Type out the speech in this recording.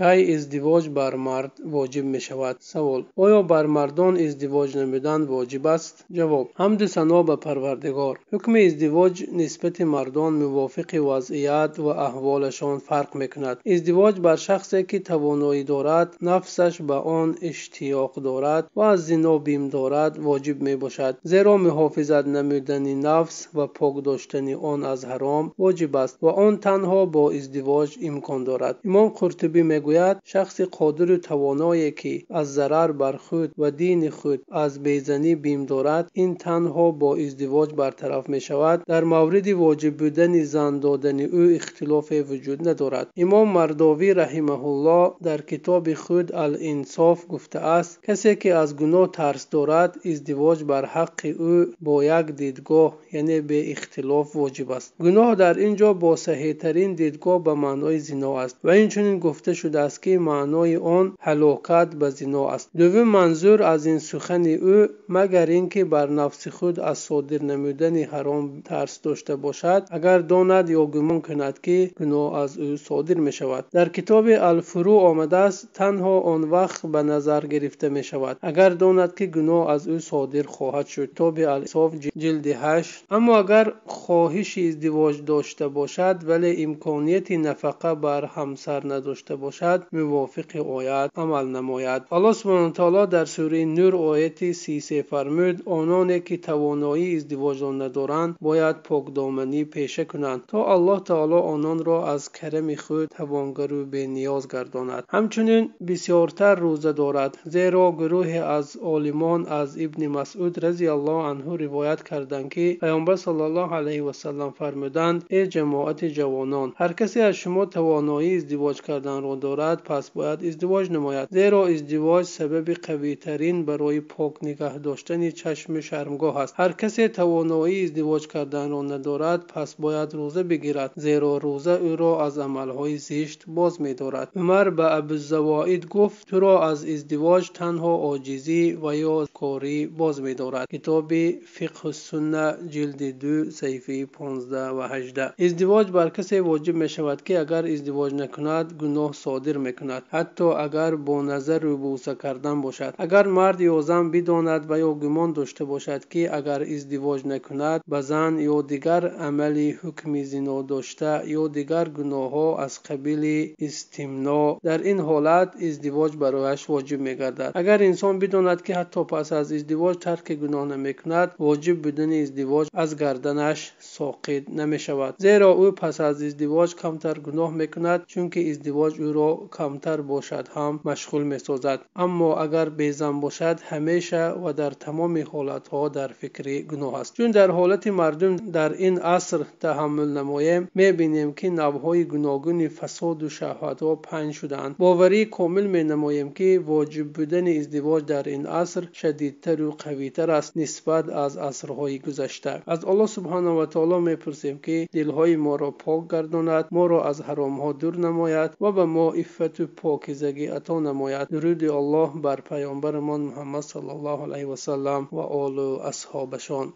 кай издивоҷ бар мард воҷиб мешавад савол оё бар мардон издивоҷ намудан воҷиб аст ҷавоб ҳамду сано ба парвардигор ҳукми издивоҷ нисбати мардон мувофиқи вазъият ва аҳволашон фарқ мекунад издивоҷ бар шахсе ки тавоноӣ дорад нафсаш ба он иштиёқ дорад ва аз зино бим дорад воҷиб мебошад зеро муҳофизат намудани нафс ва пок доштани он аз ҳаром воҷиб аст ва он танҳо бо издивоҷ имкон дорад имом қуртубӣ میگوید شخص قادر و توانایی که از ضرر بر خود و دین خود از بیزنی بیم دارد این تنها با ازدواج برطرف می شود در مورد واجب بودن زن دادن او اختلاف وجود ندارد امام مرداوی رحمه الله در کتاب خود الانصاف گفته است کسی که از گناه ترس دارد ازدواج بر حق او با یک دیدگاه یعنی به اختلاف واجب است گناه در اینجا با صحیح ترین دیدگاه به معنای زنا است و این چنین گفته شده است که معنای آن حلاکت به زنا است دوم منظور از این سخن او مگر اینکه بر نفس خود از صادر نمودن حرام ترس داشته باشد اگر داند یا گمان کند که گناه از او صادر می شود در کتاب الفرو آمده است تنها آن وقت به نظر گرفته می شود اگر داند که گناه از او صادر خواهد شد کتاب الاصاف جلد 8 اما اگر خواهش ازدواج داشته باشد ولی امکانیت نفقه بر همسر نداشته باشد باشد موافق آیت عمل نماید الله سبحانه تعالی در سوره نور آیت 33 فرمود آنانی که توانایی ازدواج ندارند باید پاکدامنی پیشه کنند تا الله تعالی آنان را از کرم خود توانگر و به نیاز گرداند همچنین بسیارتر روزه دارد زیرا گروه از عالمان از ابن مسعود رضی الله عنه روایت کردند که پیامبر صلی الله علیه و سلم فرمودند ای جماعت جوانان هر کسی از شما توانایی ازدواج کردن را دارد دارد پس باید ازدواج نماید زیرا ازدواج سبب قوی ترین برای پاک نگه داشتن چشم شرمگاه است هر کسی توانایی ازدواج کردن را ندارد پس باید روزه بگیرد زیرا روزه او را از های زشت باز می‌دارد عمر به زوائد گفت تو را از ازدواج تنها عاجزی و یا کاری باز می‌دارد کتاب فقه السنه جلد دو صفحه 15 و 18 ازدواج بر کسی واجب می که اگر ازدواج نکند گناه سال صادر میکند حتی اگر با نظر بوسه کردن باشد اگر مرد یا زن بداند و یا گمان داشته باشد که اگر ازدواج نکند به زن یا دیگر عملی حکم زنا داشته یا دیگر گناه ها از قبیل استمنا در این حالت ازدواج برایش واجب میگردد اگر انسان بداند که حتی پس از ازدواج ترک گناه نمیکند واجب بودن ازدواج از گردنش ساقط نمیشود زیرا او پس از ازدواج کمتر گناه میکند چونکه ازدواج او камтар бошад ҳам машғул месозад аммо агар безан бошад ҳамеша ва дар тамоми ҳолатҳо дар фикри гуноҳ аст чун дар ҳолати мардум дар ин аср таҳаммул намоем мебинем ки навъҳои гуногуни фасоду шаҳватҳо паҳн шудаанд боварӣ комил менамоем ки воҷиб будани издивоҷ дар ин аср шадидтару қавитар аст нисбат аз асрҳои гузашта аз аллоҳ субҳана ватаоло мепурсем ки дилҳои моро пок гардонад моро аз ҳаромҳо дур намояд ва ба мо иффату покизагӣ ато намояд дуруди оллоҳ бар паёмбарамон муҳаммад с ла васалам ва олу асҳобашон